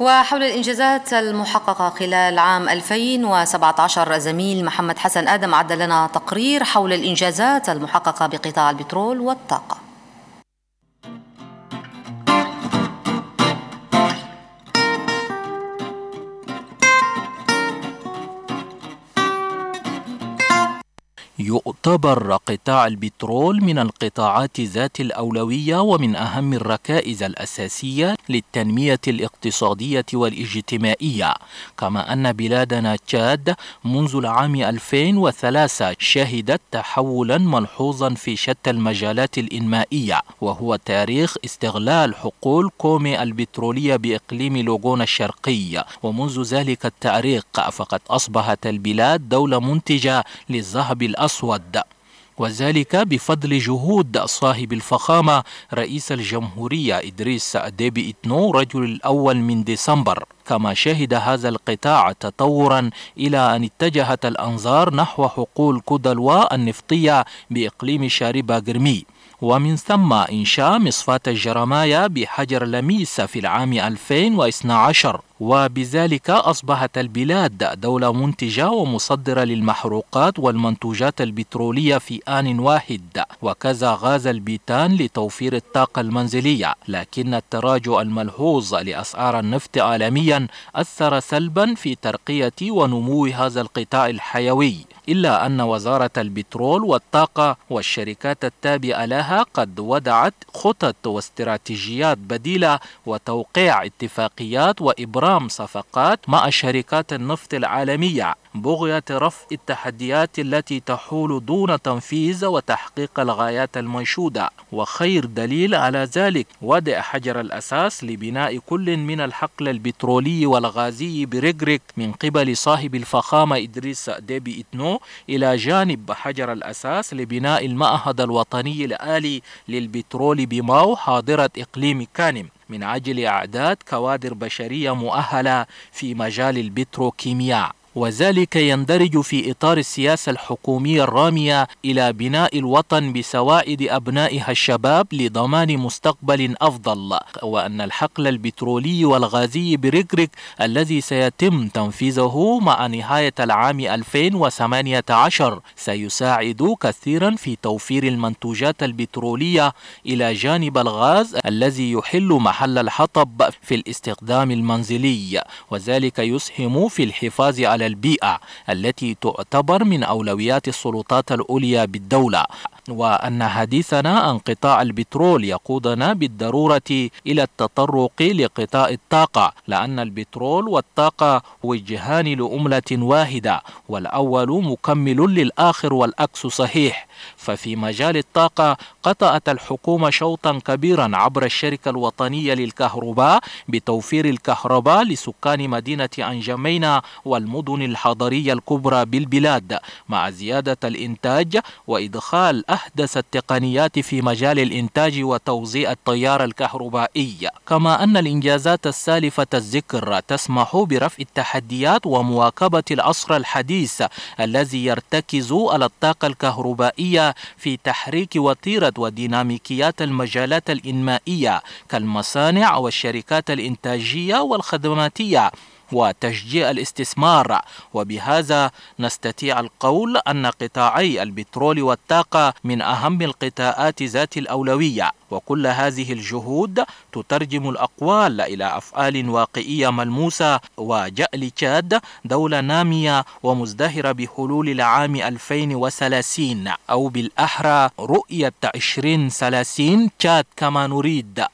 وحول الإنجازات المحققة خلال عام 2017 زميل محمد حسن آدم عد لنا تقرير حول الإنجازات المحققة بقطاع البترول والطاقة يعتبر قطاع البترول من القطاعات ذات الأولوية ومن أهم الركائز الأساسية للتنمية الاقتصادية والاجتماعية كما أن بلادنا تشاد منذ العام 2003 شهدت تحولا ملحوظا في شتى المجالات الإنمائية وهو تاريخ استغلال حقول كومي البترولية بإقليم لوغون الشرقي ومنذ ذلك التاريخ فقد أصبحت البلاد دولة منتجة للذهب الأسود الأسود وذلك بفضل جهود صاحب الفخامة رئيس الجمهورية إدريس ديبي إتنو رجل الأول من ديسمبر كما شهد هذا القطاع تطورا إلى أن اتجهت الأنظار نحو حقول كودلوا النفطية بإقليم شاربا جرمي ومن ثم إنشاء مصفاة الجرماية بحجر لميس في العام 2012 وبذلك أصبحت البلاد دولة منتجة ومصدرة للمحروقات والمنتوجات البترولية في آن واحد وكذا غاز البيتان لتوفير الطاقة المنزلية لكن التراجع الملحوظ لأسعار النفط عالميا أثر سلبا في ترقية ونمو هذا القطاع الحيوي إلا أن وزارة البترول والطاقة والشركات التابعة لها قد وضعت خطط واستراتيجيات بديلة وتوقيع اتفاقيات وإبراز إبرام صفقات مع شركات النفط العالمية بغية رفع التحديات التي تحول دون تنفيذ وتحقيق الغايات المنشودة وخير دليل على ذلك وضع حجر الأساس لبناء كل من الحقل البترولي والغازي بريغريك من قبل صاحب الفخامة إدريس ديبي إتنو إلى جانب حجر الأساس لبناء المعهد الوطني الآلي للبترول بماو حاضرة إقليم كانم من أجل إعداد كوادر بشرية مؤهلة في مجال البتروكيمياء وذلك يندرج في إطار السياسة الحكومية الرامية إلى بناء الوطن بسوائد أبنائها الشباب لضمان مستقبل أفضل وأن الحقل البترولي والغازي بريكريك الذي سيتم تنفيذه مع نهاية العام 2018 سيساعد كثيرا في توفير المنتوجات البترولية إلى جانب الغاز الذي يحل محل الحطب في الاستخدام المنزلي وذلك يسهم في الحفاظ على البيئة التي تعتبر من أولويات السلطات العليا بالدولة وأن حديثنا عن قطاع البترول يقودنا بالضرورة إلى التطرق لقطاع الطاقة لأن البترول والطاقة وجهان لأملة واحدة والأول مكمل للآخر والعكس صحيح ففي مجال الطاقة قطعت الحكومة شوطا كبيرا عبر الشركة الوطنية للكهرباء بتوفير الكهرباء لسكان مدينة أنجمينا والمدن الحضرية الكبرى بالبلاد مع زيادة الإنتاج وإدخال أحدث التقنيات في مجال الإنتاج وتوزيع التيار الكهربائي كما أن الإنجازات السالفة الذكر تسمح برفع التحديات ومواكبة العصر الحديث الذي يرتكز على الطاقة الكهربائية الأساسية في تحريك وتيرة وديناميكيات المجالات الإنمائية كالمصانع والشركات الإنتاجية والخدماتية وتشجيع الاستثمار وبهذا نستطيع القول أن قطاعي البترول والطاقة من أهم القطاعات ذات الأولوية وكل هذه الجهود تترجم الأقوال إلى أفعال واقعية ملموسة وجعل تشاد دولة نامية ومزدهرة بحلول العام 2030 أو بالأحرى رؤية 2030 تشاد كما نريد